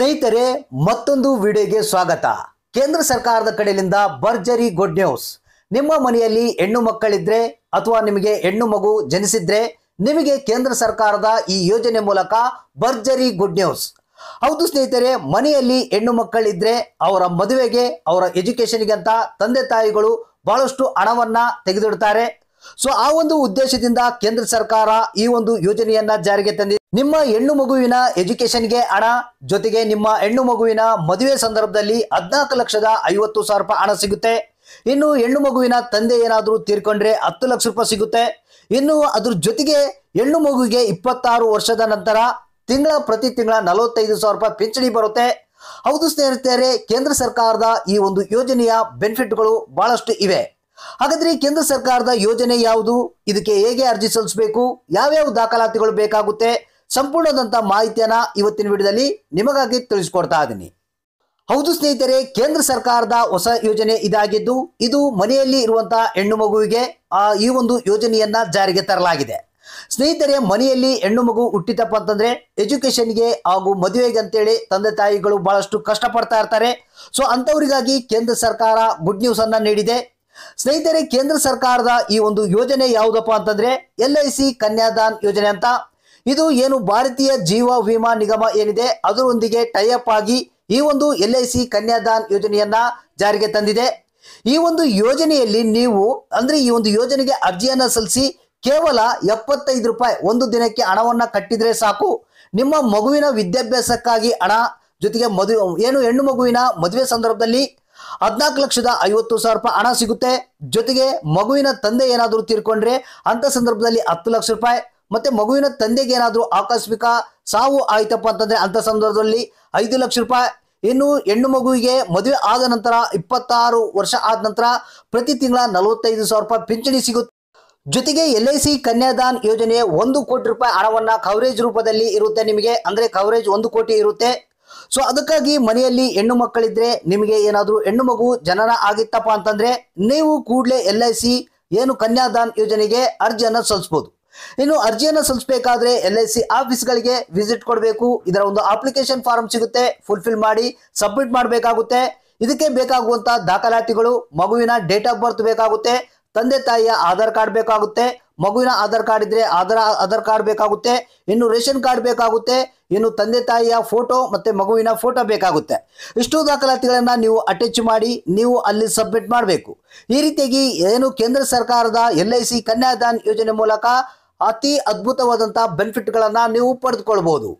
ಸ್ನೇಹಿತರೆ ಮತ್ತೊಂದು ವಿಡಿಯೋಗೆ ಸ್ವಾಗತ ಕೇಂದ್ರ ಸರ್ಕಾರದ ಕಡೆಯಿಂದ ಭರ್ಜರಿ ಗುಡ್ ನ್ಯೂಸ್ ನಿಮ್ಮ ಮನೆಯಲ್ಲಿ ಹೆಣ್ಣು ಮಕ್ಕಳಿದ್ರೆ ಅಥವಾ ನಿಮಗೆ ಹೆಣ್ಣು ಮಗು ಜನಿಸಿದ್ರೆ ನಿಮಗೆ ಕೇಂದ್ರ ಸರ್ಕಾರದ ಈ ಯೋಜನೆ ಮೂಲಕ ಭರ್ಜರಿ ಗುಡ್ ನ್ಯೂಸ್ ಹೌದು ಸ್ನೇಹಿತರೆ ಮನೆಯಲ್ಲಿ ಹೆಣ್ಣು ಮಕ್ಕಳಿದ್ರೆ ಅವರ ಮದುವೆಗೆ ಅವರ ಎಜುಕೇಶನ್ಗೆ ಅಂತ ತಂದೆ ತಾಯಿಗಳು ಬಹಳಷ್ಟು ಹಣವನ್ನ ತೆಗೆದಿಡ್ತಾರೆ ಸೊ ಆ ಒಂದು ಉದ್ದೇಶದಿಂದ ಕೇಂದ್ರ ಸರ್ಕಾರ ಈ ಒಂದು ಯೋಜನೆಯನ್ನ ಜಾರಿಗೆ ತಂದಿದೆ ನಿಮ್ಮ ಹೆಣ್ಣು ಮಗುವಿನ ಎಜುಕೇಶನ್ಗೆ ಹಣ ಜೊತೆಗೆ ನಿಮ್ಮ ಹೆಣ್ಣು ಮಗುವಿನ ಮದುವೆ ಸಂದರ್ಭದಲ್ಲಿ ಹದಿನಾಲ್ಕು ಲಕ್ಷದ ಐವತ್ತು ಸಾವಿರ ರೂಪಾಯಿ ಹಣ ಸಿಗುತ್ತೆ ಇನ್ನು ಹೆಣ್ಣು ಮಗುವಿನ ತಂದೆ ಏನಾದರೂ ತೀರ್ಕೊಂಡ್ರೆ ಹತ್ತು ಲಕ್ಷ ರೂಪಾಯಿ ಸಿಗುತ್ತೆ ಇನ್ನು ಅದ್ರ ಜೊತೆಗೆ ಹೆಣ್ಣು ಮಗುವಿಗೆ ಇಪ್ಪತ್ತಾರು ವರ್ಷದ ನಂತರ ತಿಂಗಳ ಪ್ರತಿ ತಿಂಗಳ ನಲವತ್ತೈದು ಸಾವಿರ ರೂಪಾಯಿ ಪಿಂಚಣಿ ಬರುತ್ತೆ ಹೌದು ಸ್ನೇಹಿತರೆ ಕೇಂದ್ರ ಸರ್ಕಾರದ ಈ ಒಂದು ಯೋಜನೆಯ ಬೆನಿಫಿಟ್ಗಳು ಬಹಳಷ್ಟು ಇವೆ ಹಾಗಾದ್ರೆ ಕೇಂದ್ರ ಸರ್ಕಾರದ ಯೋಜನೆ ಯಾವುದು ಇದಕ್ಕೆ ಹೇಗೆ ಅರ್ಜಿ ಸಲ್ಲಿಸಬೇಕು ಯಾವ್ಯಾವ ದಾಖಲಾತಿಗಳು ಬೇಕಾಗುತ್ತೆ ಸಂಪೂರ್ಣದಂತ ಮಾಹಿತಿಯನ್ನ ಇವತ್ತಿನ ವಿಡಿಯೋದಲ್ಲಿ ನಿಮಗಾಗಿ ತಿಳಿಸ್ಕೊಡ್ತಾ ಇದ್ದೀನಿ ಹೌದು ಸ್ನೇಹಿತರೆ ಕೇಂದ್ರ ಸರ್ಕಾರದ ಹೊಸ ಯೋಜನೆ ಇದಾಗಿದ್ದು ಇದು ಮನೆಯಲ್ಲಿ ಇರುವಂತಹ ಹೆಣ್ಣು ಮಗುವಿಗೆ ಈ ಒಂದು ಯೋಜನೆಯನ್ನ ಜಾರಿಗೆ ತರಲಾಗಿದೆ ಸ್ನೇಹಿತರೆ ಮನೆಯಲ್ಲಿ ಹೆಣ್ಣು ಮಗು ಹುಟ್ಟಿತಪ್ಪ ಅಂತಂದ್ರೆ ಎಜುಕೇಶನ್ಗೆ ಹಾಗೂ ಮದುವೆಗೆ ಅಂತೇಳಿ ತಂದೆ ತಾಯಿಗಳು ಬಹಳಷ್ಟು ಕಷ್ಟಪಡ್ತಾ ಇರ್ತಾರೆ ಸೊ ಅಂತವರಿಗಾಗಿ ಕೇಂದ್ರ ಸರ್ಕಾರ ಗುಡ್ ನ್ಯೂಸ್ ಅನ್ನ ನೀಡಿದೆ ಸ್ನೇಹಿತರೆ ಕೇಂದ್ರ ಸರ್ಕಾರದ ಈ ಒಂದು ಯೋಜನೆ ಯಾವುದಪ್ಪ ಅಂತಂದ್ರೆ ಎಲ್ ಐ ಸಿ ಕನ್ಯಾದಾನ್ ಯೋಜನೆ ಅಂತ ಇದು ಏನು ಭಾರತೀಯ ಜೀವ ವಿಮಾ ನಿಗಮ ಏನಿದೆ ಅದರೊಂದಿಗೆ ಟೈಅಪ್ ಆಗಿ ಈ ಒಂದು ಎಲ್ ಐ ಸಿ ಕನ್ಯಾದಾನ್ ಯೋಜನೆಯನ್ನ ಜಾರಿಗೆ ತಂದಿದೆ ಈ ಒಂದು ಯೋಜನೆಯಲ್ಲಿ ನೀವು ಅಂದ್ರೆ ಈ ಒಂದು ಯೋಜನೆಗೆ ಅರ್ಜಿಯನ್ನ ಸಲ್ಲಿಸಿ ಕೇವಲ ಎಪ್ಪತ್ತೈದು ರೂಪಾಯಿ ಒಂದು ದಿನಕ್ಕೆ ಹಣವನ್ನ ಕಟ್ಟಿದ್ರೆ ಸಾಕು ನಿಮ್ಮ ಮಗುವಿನ ವಿದ್ಯಾಭ್ಯಾಸಕ್ಕಾಗಿ ಹಣ ಜೊತೆಗೆ ಮದುವೆ ಏನು ಹೆಣ್ಣು ಮಗುವಿನ ಮದುವೆ ಸಂದರ್ಭದಲ್ಲಿ ಹದಿನಾಲ್ಕು ಲಕ್ಷದ ಐವತ್ತು ಸಾವಿರ ರೂಪಾಯಿ ಹಣ ಸಿಗುತ್ತೆ ಜೊತೆಗೆ ಮಗುವಿನ ತಂದೆ ಏನಾದರೂ ತೀರ್ಕೊಂಡ್ರೆ ಅಂತ ಸಂದರ್ಭದಲ್ಲಿ ಹತ್ತು ಲಕ್ಷ ರೂಪಾಯಿ ಮತ್ತೆ ಮಗುವಿನ ತಂದೆಗೆ ಏನಾದರೂ ಆಕಸ್ಮಿಕ ಸಾವು ಆಯ್ತಪ್ಪ ಅಂತಂದ್ರೆ ಅಂತ ಸಂದರ್ಭದಲ್ಲಿ ಐದು ಲಕ್ಷ ರೂಪಾಯಿ ಇನ್ನು ಹೆಣ್ಣು ಮಗುವಿಗೆ ಮದುವೆ ಆದ ನಂತರ ಇಪ್ಪತ್ತಾರು ವರ್ಷ ಆದ ನಂತರ ಪ್ರತಿ ತಿಂಗಳ ನಲವತ್ತೈದು ಸಾವಿರ ರೂಪಾಯಿ ಪಿಂಚಣಿ ಸಿಗುತ್ತೆ ಜೊತೆಗೆ ಎಲ್ ಐ ಸಿ ಕನ್ಯಾದಾನ್ ಯೋಜನೆ ಒಂದು ಕೋಟಿ ರೂಪಾಯಿ ಹಣವನ್ನ ಕವರೇಜ್ ರೂಪದಲ್ಲಿ ಇರುತ್ತೆ ನಿಮಗೆ ಅಂದ್ರೆ ಕವರೇಜ್ ಒಂದು ಕೋಟಿ ಇರುತ್ತೆ ಸೊ ಅದಕ್ಕಾಗಿ ಮನೆಯಲ್ಲಿ ಹೆಣ್ಣು ಮಕ್ಕಳಿದ್ರೆ ನಿಮಗೆ ಏನಾದರೂ ಹೆಣ್ಣು ಮಗು ಜನನ ಆಗಿತ್ತಪ್ಪ ಅಂತಂದ್ರೆ ನೀವು ಕೂಡಲೇ ಎಲ್ ಐ ಸಿ ಏನು ಕನ್ಯಾದಾನ್ ಯೋಜನೆಗೆ ಅರ್ಜಿಯನ್ನು ಸಲ್ಲಿಸಬಹುದು ಇನ್ನು ಅರ್ಜಿಯನ್ನು ಸಲ್ಲಿಸಬೇಕಾದ್ರೆ ಎಲ್ ಐ ಸಿ ಆಫೀಸ್ಗಳಿಗೆ ವಿಸಿಟ್ ಕೊಡಬೇಕು ಇದರ ಒಂದು ಅಪ್ಲಿಕೇಶನ್ ಫಾರ್ಮ್ ಸಿಗುತ್ತೆ ಫುಲ್ಫಿಲ್ ಮಾಡಿ ಸಬ್ಮಿಟ್ ಮಾಡಬೇಕಾಗುತ್ತೆ ಇದಕ್ಕೆ ಬೇಕಾಗುವಂತಹ ದಾಖಲಾತಿಗಳು ಮಗುವಿನ ಡೇಟ್ ಆಫ್ ಬರ್ತ್ ಬೇಕಾಗುತ್ತೆ ತಂದೆ ತಾಯಿಯ ಆಧಾರ್ ಕಾರ್ಡ್ ಬೇಕಾಗುತ್ತೆ ಮಗುವಿನ ಆಧಾರ್ ಕಾರ್ಡ್ ಇದ್ರೆ ಆಧಾರ್ ಆಧಾರ್ ಕಾರ್ಡ್ ಬೇಕಾಗುತ್ತೆ ಇನ್ನು ರೇಷನ್ ಕಾರ್ಡ್ ಬೇಕಾಗುತ್ತೆ ಇನ್ನು ತಂದೆ ತಾಯಿಯ ಫೋಟೋ ಮತ್ತೆ ಮಗುವಿನ ಫೋಟೋ ಬೇಕಾಗುತ್ತೆ ಇಷ್ಟು ದಾಖಲಾತಿಗಳನ್ನ ನೀವು ಅಟ್ಯಾಚ್ ಮಾಡಿ ನೀವು ಅಲ್ಲಿ ಸಬ್ಮಿಟ್ ಮಾಡಬೇಕು ಈ ರೀತಿಯಾಗಿ ಏನು ಕೇಂದ್ರ ಸರ್ಕಾರದ ಎಲ್ ಐ ಸಿ ಕನ್ಯಾದಾನ್ ಯೋಜನೆ ಮೂಲಕ ಅತಿ ಅದ್ಭುತವಾದಂಥ ಬೆನಿಫಿಟ್ಗಳನ್ನು ನೀವು ಪಡೆದುಕೊಳ್ಬಹುದು